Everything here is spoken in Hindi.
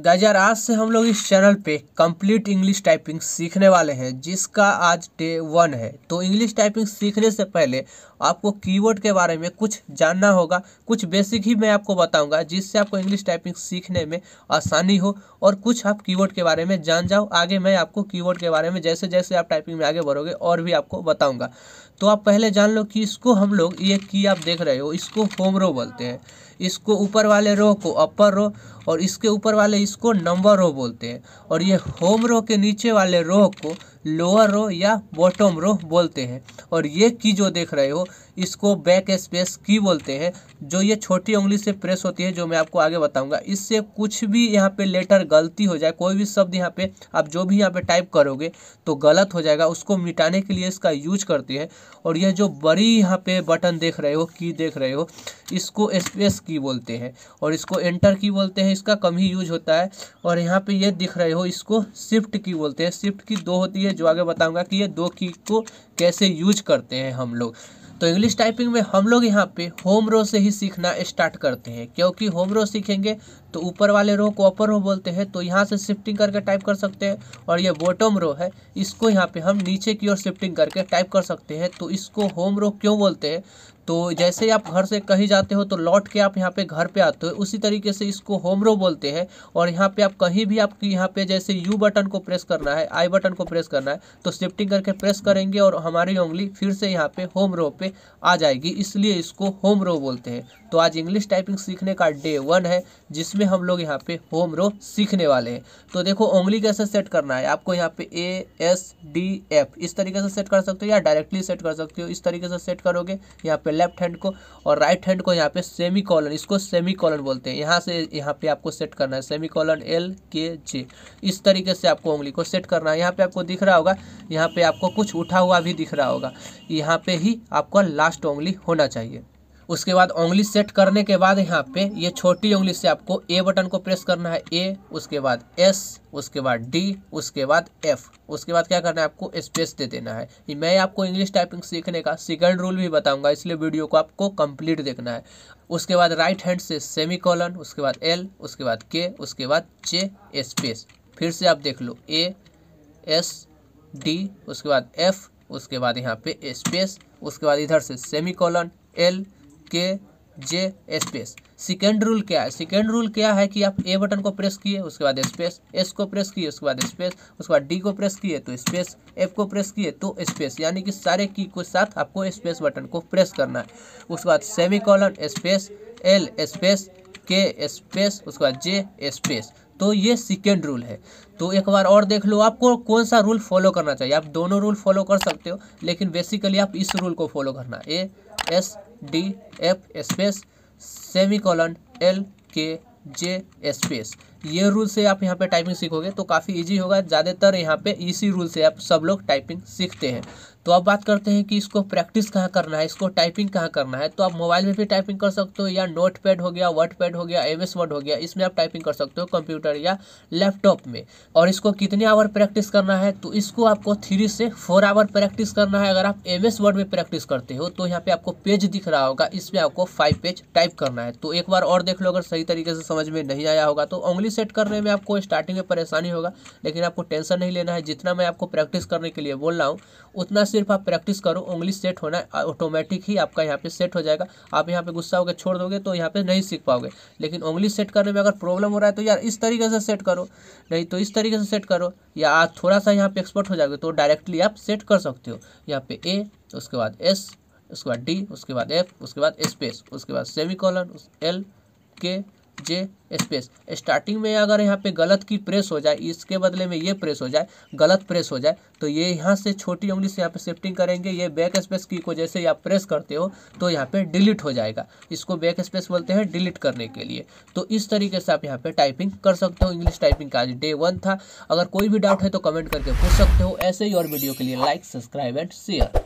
गाइजर आज से हम लोग इस चैनल पे कंप्लीट इंग्लिश टाइपिंग सीखने वाले हैं जिसका आज डे वन है तो इंग्लिश टाइपिंग सीखने से पहले आपको कीवर्ड के बारे में कुछ जानना होगा कुछ बेसिक ही मैं आपको बताऊंगा जिससे आपको इंग्लिश टाइपिंग सीखने में आसानी हो और कुछ आप कीवर्ड के बारे में जान जाओ आगे मैं आपको कीवर्ड के बारे में जैसे जैसे आप टाइपिंग में आगे बढ़ोगे और भी आपको बताऊँगा तो आप पहले जान लो कि इसको हम लोग ये की आप देख रहे हो इसको होम रो बोलते हैं इसको ऊपर वाले रो को अपर रो और इसके ऊपर वाले इसको नंबर रो बोलते हैं और ये होम रो के नीचे वाले रो को लोअर रो या बॉटम रो बोलते हैं और ये की जो देख रहे हो इसको बैक स्पेस की बोलते हैं जो ये छोटी उंगली से प्रेस होती है जो मैं आपको आगे बताऊंगा इससे कुछ भी यहाँ पे लेटर गलती हो जाए कोई भी शब्द यहाँ पे आप जो भी यहाँ पे टाइप करोगे तो गलत हो जाएगा उसको मिटाने के लिए इसका यूज करती है और यह जो बड़ी यहाँ पे बटन देख रहे हो की देख रहे हो इसको स्पेस की बोलते हैं और इसको एंटर की बोलते हैं इसका कम ही यूज होता है और यहाँ पे ये दिख रहे हो इसको शिफ्ट की बोलते हैं शिफ्ट की दो होती है जो आगे बताऊंगा कि ये दो की को कैसे यूज करते हैं हम लोग तो इंग्लिश टाइपिंग में हम लोग यहाँ पे होम रो से ही सीखना स्टार्ट करते हैं क्योंकि होम रो सीखेंगे तो ऊपर वाले रो को अपर रो बोलते हैं तो यहाँ से शिफ्टिंग करके टाइप कर सकते हैं और ये बॉटम रो है इसको यहाँ पे हम नीचे की ओर शिफ्टिंग करके टाइप कर सकते हैं तो इसको होम रो क्यों बोलते हैं तो जैसे ही आप घर से कहीं जाते हो तो लौट के आप यहाँ पे घर पे आते हो उसी तरीके से इसको होम रो बोलते हैं और यहाँ पे आप कहीं भी आपकी यहाँ पे जैसे यू बटन को प्रेस करना है आई बटन को प्रेस करना है तो शिफ्टिंग करके प्रेस करेंगे और हमारी उंगली फिर से यहाँ पे होम रो पे आ जाएगी इसलिए इसको होम रो बोलते हैं तो आज इंग्लिश टाइपिंग सीखने का डे वन है जिसमें में हम लोग यहाँ पे होम रो सीखने वाले हैं तो देखो उंगली कैसे सेट करना है आपको यहाँ पे ए एस डी एफ इस तरीके से सेट कर सकते हो या डायरेक्टली सेट कर सकते हो इस तरीके से सेट करोगे यहाँ पे लेफ्ट हैंड को और राइट हैंड को यहाँ पे सेमी कॉलन इसको सेमी कॉलन बोलते हैं यहाँ से यहाँ पे आपको सेट करना है सेमी कॉलन एल के जे इस तरीके से आपको उंगली को सेट करना है यहाँ पे आपको दिख रहा होगा यहाँ पे आपको कुछ उठा हुआ भी दिख रहा होगा यहाँ पे ही आपका लास्ट उंगली होना चाहिए उसके बाद उंगली सेट करने के बाद यहाँ पे ये छोटी उंगली से आपको ए बटन को प्रेस करना है ए उसके बाद एस उसके बाद डी उसके बाद एफ उसके बाद क्या करना है आपको स्पेस दे देना है मैं आपको इंग्लिश टाइपिंग सीखने का सेकंड रूल भी बताऊंगा इसलिए वीडियो को आपको कंप्लीट देखना है उसके बाद राइट हैंड से सेमी कॉलन उसके बाद एल उसके बाद के उसके बाद जे स्पेस फिर से आप देख लो ए एस डी उसके बाद एफ उसके बाद यहाँ पे स्पेस उसके बाद इधर से semicolon L K J space second rule क्या है सेकेंड रूल क्या है कि आप ए बटन को प्रेस किए उसके बाद स्पेस एस को प्रेस किए उसके बाद स्पेस उसके बाद डी को प्रेस किए तो स्पेस एफ को प्रेस किए तो स्पेस यानी कि सारे की के साथ आपको स्पेस बटन को प्रेस करना है उसके बाद semicolon space L space K space उसके बाद जे स्पेस तो ये सेकेंड रूल है तो एक बार और देख लो आपको कौन सा रूल फॉलो करना चाहिए आप दोनों रूल फॉलो कर सकते हो लेकिन बेसिकली आप इस रूल को फॉलो करना A S D F space semicolon L K J space ये रूल से आप यहाँ पे टाइपिंग सीखोगे तो काफ़ी इजी होगा ज़्यादातर यहाँ पे इसी रूल से आप सब लोग टाइपिंग सीखते हैं तो अब बात करते हैं कि इसको प्रैक्टिस कहाँ करना है इसको टाइपिंग कहाँ करना है तो आप मोबाइल में भी टाइपिंग कर सकते हो या नोट पैड हो गया वर्ड पैड हो गया एम एस वर्ड हो गया इसमें आप टाइपिंग कर सकते हो कंप्यूटर या लैपटॉप में और इसको कितने आवर प्रैक्टिस करना है तो इसको आपको थ्री से फोर आवर प्रैक्टिस करना है अगर आप एम एस वर्ड में प्रैक्टिस करते हो तो यहाँ पर पे आपको पेज दिख रहा होगा इसमें आपको फाइव पेज टाइप करना है तो एक बार और देख लो अगर सही तरीके से समझ में नहीं आया होगा तो उंगली सेट करने में आपको स्टार्टिंग में परेशानी होगा लेकिन आपको टेंशन नहीं लेना है जितना मैं आपको प्रैक्टिस करने के लिए बोल रहा हूँ उतना सिर्फ आप प्रैक्टिस करो उंगली सेट होना ऑटोमेटिक ही आपका यहाँ पे सेट हो जाएगा आप यहाँ पे गुस्सा होकर छोड़ दोगे तो यहाँ पे नहीं सीख पाओगे लेकिन उंगली सेट करने में अगर प्रॉब्लम हो रहा है तो यार इस तरीके से सेट करो नहीं तो इस तरीके से सेट करो या आप थोड़ा सा यहाँ पे एक्सपर्ट हो जाओगे तो डायरेक्टली आप सेट कर सकते हो यहाँ पे ए उसके बाद एस उसके बाद डी उसके बाद एफ उसके बाद स्पेस उसके बाद semicolon L K J space starting में अगर यहाँ पे गलत की प्रेस हो जाए इसके बदले में ये प्रेस हो जाए गलत प्रेस हो जाए तो ये यहाँ से छोटी उंगली से यहाँ पे शिफ्टिंग करेंगे ये बैक स्पेस की को जैसे आप प्रेस करते हो तो यहाँ पे डिलीट हो जाएगा इसको बैक स्पेस बोलते हैं डिलीट करने के लिए तो इस तरीके से आप यहाँ पर टाइपिंग कर सकते हो इंग्लिश टाइपिंग का आज डे वन था अगर कोई भी डाउट है तो कमेंट करके पूछ सकते हो ऐसे ही और वीडियो के लिए लाइक सब्सक्राइब एंड शेयर